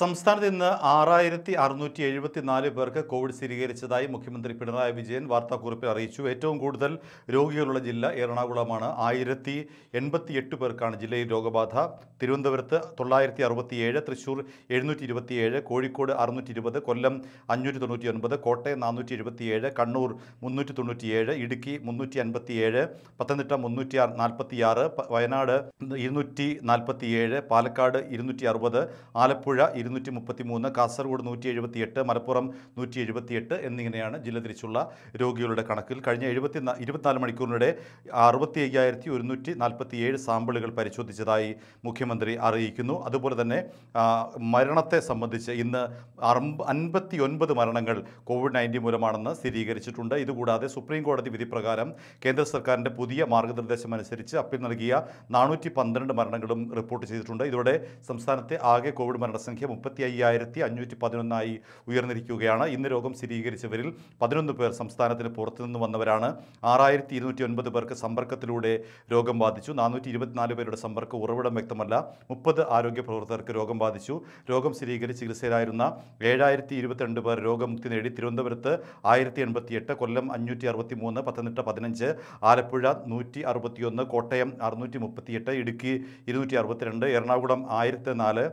സംസ്ഥാനത്ത് ഇന്ന് ആറായിരത്തി അറുന്നൂറ്റി എഴുപത്തി നാല് പേർക്ക് കോവിഡ് സ്ഥിരീകരിച്ചതായി മുഖ്യമന്ത്രി പിണറായി വിജയൻ വാർത്താക്കുറിപ്പിൽ അറിയിച്ചു ഏറ്റവും കൂടുതൽ രോഗികളുള്ള ജില്ല എറണാകുളമാണ് ആയിരത്തി എൺപത്തിയെട്ട് പേർക്കാണ് ജില്ലയിൽ രോഗബാധ തിരുവനന്തപുരത്ത് തൊള്ളായിരത്തി അറുപത്തിയേഴ് തൃശൂർ എഴുന്നൂറ്റി ഇരുപത്തിയേഴ് കോഴിക്കോട് അറുന്നൂറ്റി ഇരുപത് കൊല്ലം അഞ്ഞൂറ്റി തൊണ്ണൂറ്റി ഒൻപത് കോട്ടയം നാനൂറ്റി എഴുപത്തിയേഴ് കണ്ണൂർ മുന്നൂറ്റി തൊണ്ണൂറ്റിയേഴ് ഇടുക്കി മുന്നൂറ്റി അൻപത്തിയേഴ് പത്തനംതിട്ട മുന്നൂറ്റി വയനാട് ഇരുന്നൂറ്റി നാൽപ്പത്തിയേഴ് പാലക്കാട് ഇരുന്നൂറ്റി അറുപത് ആലപ്പുഴ ഇരുന്നൂറ്റി മുപ്പത്തി മൂന്ന് കാസർഗോഡ് നൂറ്റി എഴുപത്തി എട്ട് മലപ്പുറം നൂറ്റി എഴുപത്തി എട്ട് എന്നിങ്ങനെയാണ് ജില്ല തിരിച്ചുള്ള രോഗികളുടെ കണക്കിൽ കഴിഞ്ഞ എഴുപത്തി ഇരുപത്തിനാല് മണിക്കൂറിനിടെ അറുപത്തി അയ്യായിരത്തി ഒരുന്നൂറ്റി നാൽപ്പത്തി ഏഴ് സാമ്പിളുകൾ പരിശോധിച്ചതായി മുഖ്യമന്ത്രി അറിയിക്കുന്നു അതുപോലെ തന്നെ മരണത്തെ സംബന്ധിച്ച് ഇന്ന് അൻപത്തി ഒൻപത് മരണങ്ങൾ കോവിഡ് നയൻറ്റീൻ മൂലമാണെന്ന് സ്ഥിരീകരിച്ചിട്ടുണ്ട് ഇതുകൂടാതെ സുപ്രീം കോടതി വിധി പ്രകാരം കേന്ദ്ര സർക്കാരിൻ്റെ പുതിയ മാർഗനിർദ്ദേശം അനുസരിച്ച് അപ്പീൽ നൽകിയ നാനൂറ്റി പന്ത്രണ്ട് മരണങ്ങളും റിപ്പോർട്ട് ചെയ്തിട്ടുണ്ട് ഇതോടെ സംസ്ഥാനത്തെ ആകെ കോവിഡ് മരണസംഖ്യ മുപ്പത്തി അയ്യായിരത്തി അഞ്ഞൂറ്റി പതിനൊന്നായി ഉയർന്നിരിക്കുകയാണ് ഇന്ന് രോഗം സ്ഥിരീകരിച്ചവരിൽ പതിനൊന്ന് പേർ സംസ്ഥാനത്തിന് പുറത്തുനിന്ന് വന്നവരാണ് ആറായിരത്തി ഇരുന്നൂറ്റി ഒൻപത് പേർക്ക് സമ്പർക്കത്തിലൂടെ രോഗം ബാധിച്ചു നാനൂറ്റി ഇരുപത്തിനാല് പേരുടെ സമ്പർക്ക ഉറവിടം വ്യക്തമല്ല മുപ്പത് ആരോഗ്യ പ്രവർത്തകർക്ക് രോഗം ബാധിച്ചു രോഗം സ്ഥിരീകരിച്ച് ചികിത്സയിലായിരുന്ന ഏഴായിരത്തി ഇരുപത്തിരണ്ട് പേർ രോഗമുക്തി നേടി തിരുവനന്തപുരത്ത് ആയിരത്തി എൺപത്തിയെട്ട് കൊല്ലം അഞ്ഞൂറ്റി അറുപത്തി മൂന്ന് പത്തനംതിട്ട പതിനഞ്ച് ആലപ്പുഴ നൂറ്റി അറുപത്തിയൊന്ന് കോട്ടയം അറുന്നൂറ്റി മുപ്പത്തിയെട്ട് ഇടുക്കി ഇരുന്നൂറ്റി അറുപത്തിരണ്ട് എറണാകുളം ആയിരത്തി നാല്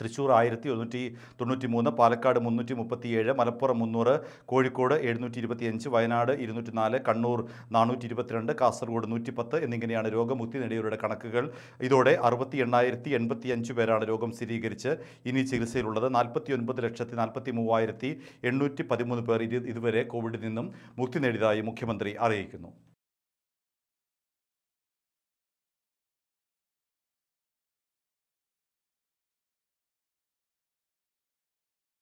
തൃശ്ശൂർ ആയിരത്തി ഒരുന്നൂറ്റി തൊണ്ണൂറ്റി മൂന്ന് പാലക്കാട് മുന്നൂറ്റി മുപ്പത്തിയേഴ് മലപ്പുറം മുന്നൂറ് കോഴിക്കോട് എഴുന്നൂറ്റി ഇരുപത്തിയഞ്ച് വയനാട് ഇരുന്നൂറ്റി നാല് കണ്ണൂർ നാനൂറ്റി ഇരുപത്തിരണ്ട് കാസർഗോഡ് നൂറ്റി പത്ത് എന്നിങ്ങനെയാണ് രോഗമുക്തി നേടിയവരുടെ കണക്കുകൾ ഇതോടെ അറുപത്തി എണ്ണായിരത്തി എൺപത്തി അഞ്ച് പേരാണ് രോഗം സ്ഥിരീകരിച്ച് ഇനി ചികിത്സയിലുള്ളത് നാൽപ്പത്തി ഒൻപത് ലക്ഷത്തി നാൽപ്പത്തി മൂവായിരത്തി എണ്ണൂറ്റി പതിമൂന്ന് പേർ ഇതുവരെ കോവിഡിൽ നിന്നും മുക്തി നേടിയതായി മുഖ്യമന്ത്രി അറിയിക്കുന്നു